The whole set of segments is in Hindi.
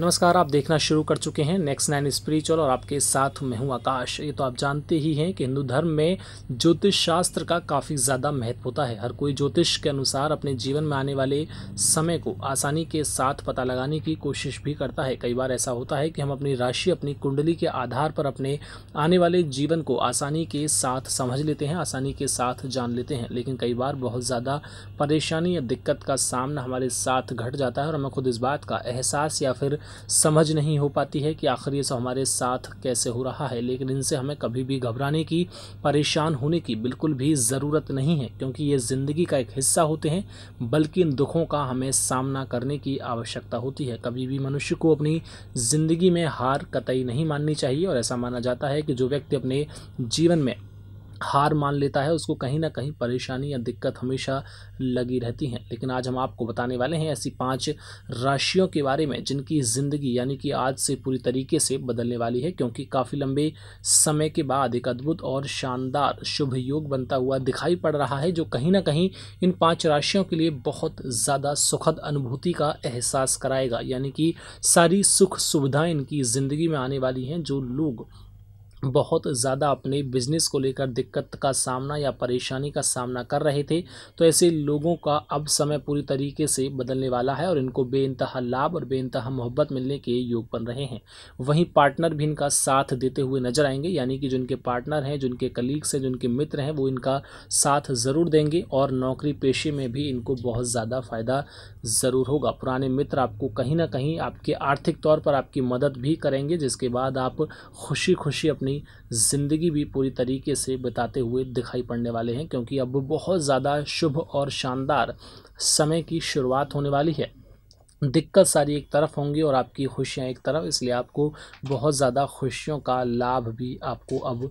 नमस्कार आप देखना शुरू कर चुके हैं नेक्स्ट नाइन स्पिरिचुअल और आपके साथ मैं हूं आकाश ये तो आप जानते ही हैं कि हिंदू धर्म में ज्योतिष शास्त्र का काफ़ी ज़्यादा महत्व होता है हर कोई ज्योतिष के अनुसार अपने जीवन में आने वाले समय को आसानी के साथ पता लगाने की कोशिश भी करता है कई बार ऐसा होता है कि हम अपनी राशि अपनी कुंडली के आधार पर अपने आने वाले जीवन को आसानी के साथ समझ लेते हैं आसानी के साथ जान लेते हैं लेकिन कई बार बहुत ज़्यादा परेशानी या दिक्कत का सामना हमारे साथ घट जाता है और हमें खुद इस बात का एहसास या फिर समझ नहीं हो पाती है कि आखिर ये सब हमारे साथ कैसे हो रहा है लेकिन इनसे हमें कभी भी घबराने की परेशान होने की बिल्कुल भी ज़रूरत नहीं है क्योंकि ये ज़िंदगी का एक हिस्सा होते हैं बल्कि इन दुखों का हमें सामना करने की आवश्यकता होती है कभी भी मनुष्य को अपनी ज़िंदगी में हार कतई नहीं माननी चाहिए और ऐसा माना जाता है कि जो व्यक्ति अपने जीवन में हार मान लेता है उसको कहीं ना कहीं परेशानी या दिक्कत हमेशा लगी रहती है लेकिन आज हम आपको बताने वाले हैं ऐसी पांच राशियों के बारे में जिनकी ज़िंदगी यानी कि आज से पूरी तरीके से बदलने वाली है क्योंकि काफ़ी लंबे समय के बाद एक अद्भुत और शानदार शुभ योग बनता हुआ दिखाई पड़ रहा है जो कहीं ना कहीं इन पाँच राशियों के लिए बहुत ज़्यादा सुखद अनुभूति का एहसास कराएगा यानी कि सारी सुख सुविधाएँ इनकी ज़िंदगी में आने वाली हैं जो लोग बहुत ज़्यादा अपने बिजनेस को लेकर दिक्कत का सामना या परेशानी का सामना कर रहे थे तो ऐसे लोगों का अब समय पूरी तरीके से बदलने वाला है और इनको बे लाभ और बे मोहब्बत मिलने के योग बन रहे हैं वहीं पार्टनर भी इनका साथ देते हुए नजर आएंगे यानी कि जिनके पार्टनर हैं जिनके कलीग्स हैं जिनके मित्र हैं वो इनका साथ ज़रूर देंगे और नौकरी पेशे में भी इनको बहुत ज़्यादा फ़ायदा ज़रूर होगा पुराने मित्र आपको कहीं ना कहीं आपके आर्थिक तौर पर आपकी मदद भी करेंगे जिसके बाद आप खुशी खुशी अपनी अपनी ज़िंदगी भी पूरी तरीके से बिताते हुए दिखाई पड़ने वाले हैं क्योंकि अब बहुत ज़्यादा शुभ और शानदार समय की शुरुआत होने वाली है दिक्कत सारी एक तरफ होंगी और आपकी खुशियाँ एक तरफ इसलिए आपको बहुत ज़्यादा खुशियों का लाभ भी आपको अब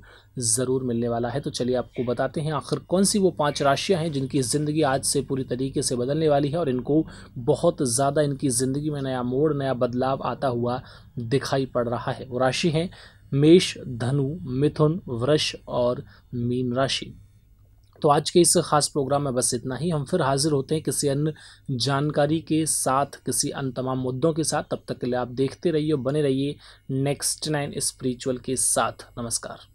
ज़रूर मिलने वाला है तो चलिए आपको बताते हैं आखिर कौन सी वो पांच राशियां हैं जिनकी ज़िंदगी आज से पूरी तरीके से बदलने वाली है और इनको बहुत ज़्यादा इनकी ज़िंदगी में नया मोड़ नया बदलाव आता हुआ दिखाई पड़ रहा है वो राशि हैं मेष धनु मिथुन वृष और मीन राशि तो आज के इस खास प्रोग्राम में बस इतना ही हम फिर हाजिर होते हैं किसी अन्य जानकारी के साथ किसी अन्य तमाम मुद्दों के साथ तब तक के लिए आप देखते रहिए बने रहिए नेक्स्ट नाइन स्पिरिचुअल के साथ नमस्कार